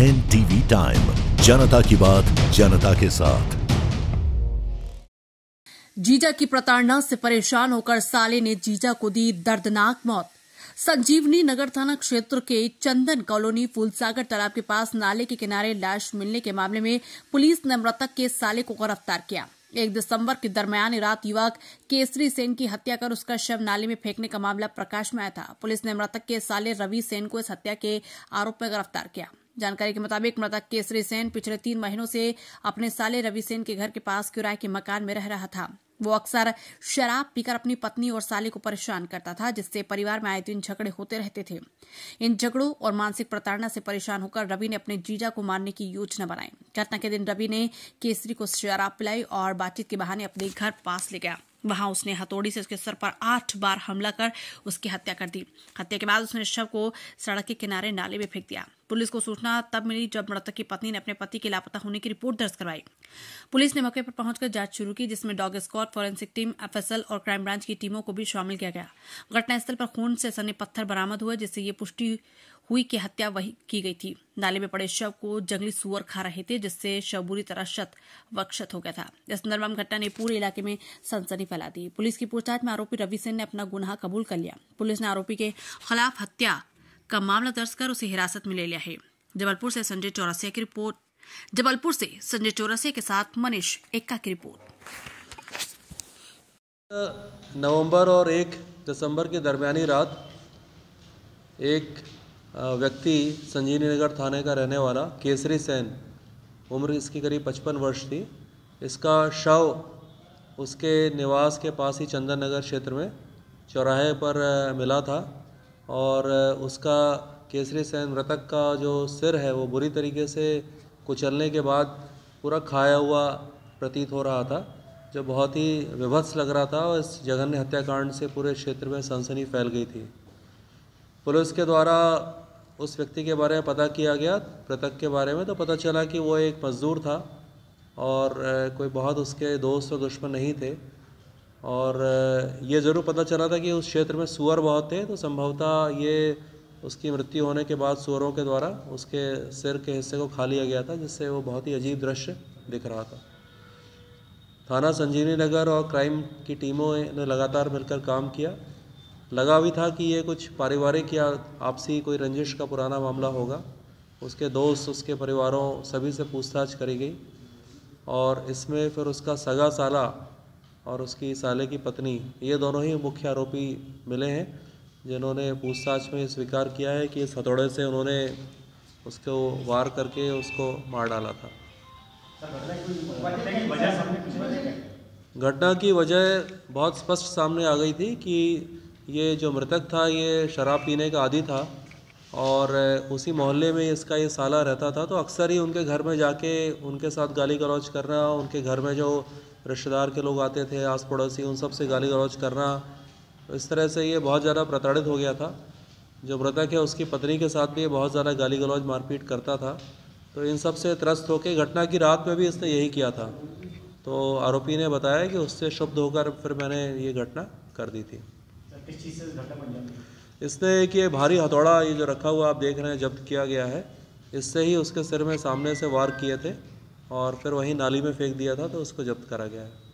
N TV time जनता की बात जनता के साथ जीजा की प्रताड़ना से परेशान होकर साले ने जीजा को दी दर्दनाक मौत संजीवनी नगर थाना क्षेत्र के चंदन कॉलोनी फूलसागर तालाब के पास नाले के किनारे लाश मिलने के मामले में पुलिस ने मृतक के साले को गिरफ्तार किया एक दिसंबर के दरमियान रात युवक केसरी सेन की हत्या कर उसका शव नाले में फेंकने का मामला प्रकाश में आया था पुलिस ने मृतक के साले रवि सेन को इस हत्या के आरोप में गिरफ्तार किया जानकारी के मुताबिक मृतक केसरी सेन पिछले तीन महीनों से अपने साले रवि सेन के घर के पास किराए के मकान में रह रहा था वो अक्सर शराब पीकर अपनी पत्नी और साले को परेशान करता था जिससे परिवार में आए दिन झगड़े होते रहते थे इन झगड़ों और मानसिक प्रताड़ना से परेशान होकर रवि ने अपने जीजा को मारने की योजना बनाई घटना के दिन रवि ने केसरी को शराब पिलाई और बातचीत के बहाने अपने घर पास ले गया वहां उसने हथौड़ी से उसके सर पर आठ बार हमला कर उसकी हत्या कर दी हत्या के बाद उसने शव को सड़क के किनारे नाले में फेंक दिया पुलिस को सूचना तब मिली जब मृतक की पत्नी ने अपने पति के लापता होने की रिपोर्ट दर्ज करवाई पुलिस ने मौके पर पहुंचकर जांच शुरू की जिसमें dog squad forensic team FSL और क्राइम ब्रांच की टीमों को भी शामिल किया गया घटनास्थल पर खून से सने पत्थर बरामद हुए जिससे ये पुष्टि हुई की हत्या वही की गई थी नाले में पड़े शव को जंगली सुअर खा रहे थे जिससे शव बुरी तरह शत वक्षत हो गया था इस निर्मम घटना ने पूरे इलाके में सनसनी फैला दी पुलिस की पूछताछ में आरोपी रवि सेन ने अपना गुनाह कबूल कर लिया पुलिस ने आरोपी के खिलाफ हत्या का मामला दर्ज कर उसे हिरासत में ले लिया है जबलपुर से संजय चौरसिया की रिपोर्ट जबलपुर से संजय चौरसिया के साथ मनीष एक्का की रिपोर्ट नवंबर और एक दिसंबर के दरमियानी रात एक व्यक्ति संजीवनी नगर थाने का रहने वाला केसरी सेन उम्र इसकी करीब पचपन वर्ष थी इसका शव उसके निवास के पास ही चंदन नगर क्षेत्र में चौराहे पर मिला था और उसका केसरी सेन मृतक का जो सिर है वो बुरी तरीके से कुचलने के बाद पूरा खाया हुआ प्रतीत हो रहा था जो बहुत ही विभत्स लग रहा था और इस जघन्य हत्याकांड से पूरे क्षेत्र में सनसनी फैल गई थी पुलिस के द्वारा उस व्यक्ति के बारे में पता किया गया मृतक के बारे में तो पता चला कि वो एक मज़दूर था और कोई बहुत उसके दोस्त और दुश्मन नहीं थे और ये ज़रूर पता चला था कि उस क्षेत्र में सुअर बहुत थे तो संभवतः ये उसकी मृत्यु होने के बाद सुअरों के द्वारा उसके सिर के हिस्से को खा लिया गया था जिससे वो बहुत ही अजीब दृश्य दिख रहा था थाना संजीवनी नगर और क्राइम की टीमों ने लगातार मिलकर काम किया लगा भी था कि ये कुछ पारिवारिक या आपसी कोई रंजिश का पुराना मामला होगा उसके दोस्त उसके परिवारों सभी से पूछताछ करी गई और इसमें फिर उसका सगा साला और उसकी साले की पत्नी ये दोनों ही मुख्य आरोपी मिले हैं जिन्होंने पूछताछ में स्वीकार किया है कि इस हथौड़े से उन्होंने उसको वार करके उसको मार डाला था घटना की वजह बहुत स्पष्ट सामने आ गई थी कि ये जो मृतक था ये शराब पीने का आदि था और उसी मोहल्ले में इसका ये साला रहता था तो अक्सर ही उनके घर में जाके उनके साथ गाली गलौज करना उनके घर में जो रिश्तेदार के लोग आते थे आस पड़ोसी उन सब से गाली गलौज करना इस तरह से ये बहुत ज़्यादा प्रताड़ित हो गया था जो मृतक है उसकी पत्नी के साथ भी बहुत ज़्यादा गाली गलौज मारपीट करता था तो इन सब से त्रस्त होकर घटना की रात में भी इसने यही किया था तो आरोपी ने बताया कि उससे शुभ होकर फिर मैंने ये घटना कर दी थी इसने एक ये भारी हथौड़ा ये जो रखा हुआ आप देख रहे हैं जब्त किया गया है इससे ही उसके सिर में सामने से वार किए थे और फिर वहीं नाली में फेंक दिया था तो उसको जब्त करा गया है